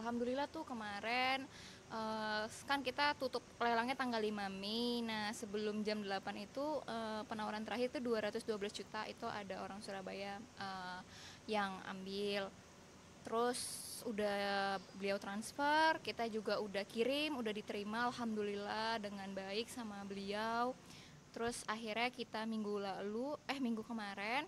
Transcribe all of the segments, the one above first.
alhamdulillah tuh kemarin uh, kan kita tutup lelangnya tanggal 5 Mei. Nah, sebelum jam 8 itu uh, penawaran terakhir itu 212 juta itu ada orang Surabaya uh, yang ambil. Terus udah beliau transfer, kita juga udah kirim, udah diterima alhamdulillah dengan baik sama beliau. Terus akhirnya kita minggu lalu eh minggu kemarin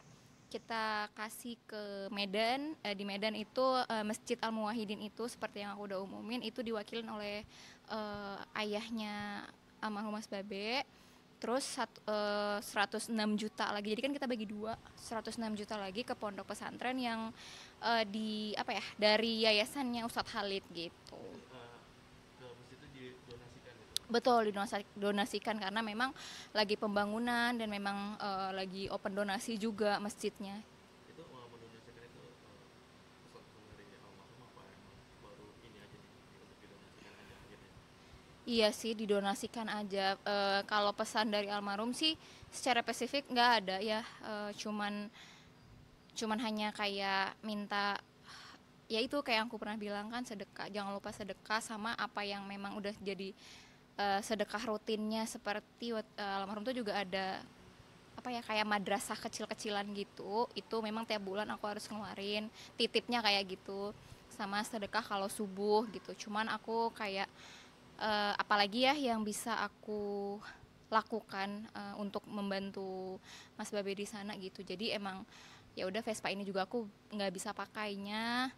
kita kasih ke Medan uh, di Medan itu uh, Masjid Al Muwahidin itu seperti yang aku udah umumin itu diwakilin oleh uh, ayahnya almarhum Mas Babe terus satu, uh, 106 juta lagi jadi kan kita bagi dua 106 juta lagi ke pondok pesantren yang uh, di apa ya dari yayasannya Ustadz Halid gitu Betul didonasikan karena memang lagi pembangunan dan memang uh, lagi open donasi juga masjidnya. Iya sih didonasikan aja. Uh, kalau pesan dari almarhum sih secara spesifik nggak ada ya, uh, cuman cuman hanya kayak minta ya itu kayak aku pernah bilang kan sedekah jangan lupa sedekah sama apa yang memang udah jadi uh, sedekah rutinnya seperti uh, almarhum tuh juga ada apa ya kayak madrasah kecil-kecilan gitu itu memang tiap bulan aku harus ngeluarin titipnya kayak gitu sama sedekah kalau subuh gitu cuman aku kayak uh, apalagi ya yang bisa aku lakukan uh, untuk membantu Mas Babe di sana gitu jadi emang ya udah Vespa ini juga aku nggak bisa pakainya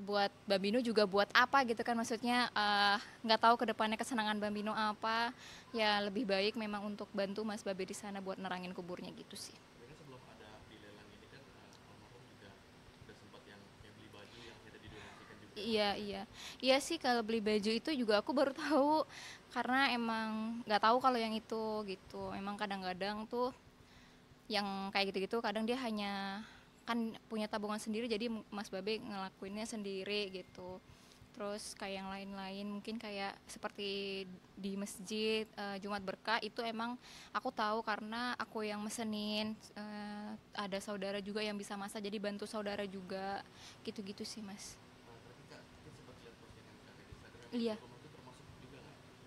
buat Bambino juga buat apa gitu kan maksudnya eh, nggak uh, tahu kedepannya kesenangan Bambino apa ya lebih baik memang untuk bantu Mas Babe di sana buat nerangin kuburnya gitu sih. Kan, eh, iya iya iya sih kalau beli baju itu juga aku baru tahu karena emang nggak tahu kalau yang itu gitu emang kadang-kadang tuh yang kayak gitu-gitu kadang dia hanya kan punya tabungan sendiri jadi Mas Babe ngelakuinnya sendiri gitu terus kayak yang lain-lain mungkin kayak seperti di masjid uh, Jumat berkah itu emang aku tahu karena aku yang mesenin uh, ada saudara juga yang bisa masak jadi bantu saudara juga gitu-gitu sih mas iya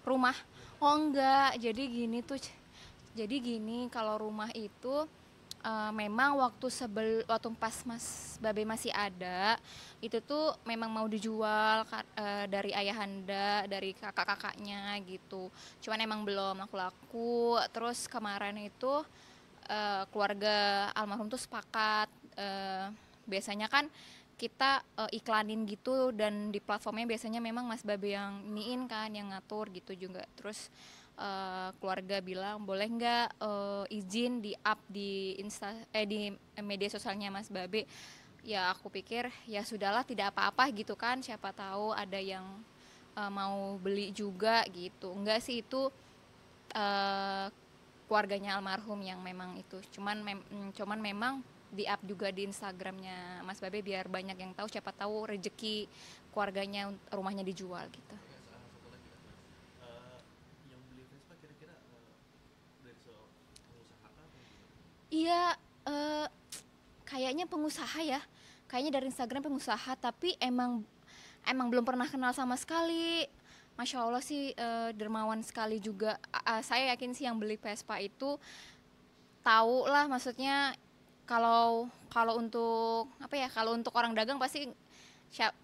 rumah oh enggak jadi gini tuh jadi gini kalau rumah itu uh, memang waktu sebel waktu pas Mas Babe masih ada itu tuh memang mau dijual uh, dari ayahanda dari kakak-kakaknya gitu cuman emang belum laku-laku terus kemarin itu uh, keluarga almarhum tuh sepakat uh, biasanya kan kita uh, iklanin gitu dan di platformnya biasanya memang Mas Babe yang niin kan yang ngatur gitu juga terus uh, keluarga bilang boleh nggak uh, izin di up di insta eh di media sosialnya Mas Babe ya aku pikir ya sudahlah tidak apa-apa gitu kan siapa tahu ada yang uh, mau beli juga gitu enggak sih itu uh, keluarganya almarhum yang memang itu cuman mem mm, cuman memang di up juga di Instagramnya Mas Babe biar banyak yang tahu siapa tahu rezeki keluarganya rumahnya dijual gitu Iya, uh, kayaknya pengusaha ya. Kayaknya dari Instagram pengusaha, tapi emang emang belum pernah kenal sama sekali. Masya Allah sih uh, dermawan sekali juga. Uh, saya yakin sih yang beli Vespa itu tahu lah, maksudnya kalau kalau untuk apa ya kalau untuk orang dagang pasti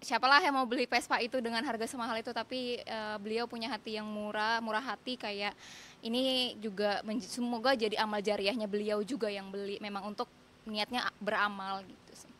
siapalah yang mau beli Vespa itu dengan harga semahal itu tapi uh, beliau punya hati yang murah murah hati kayak ini juga semoga jadi amal jariahnya beliau juga yang beli memang untuk niatnya beramal gitu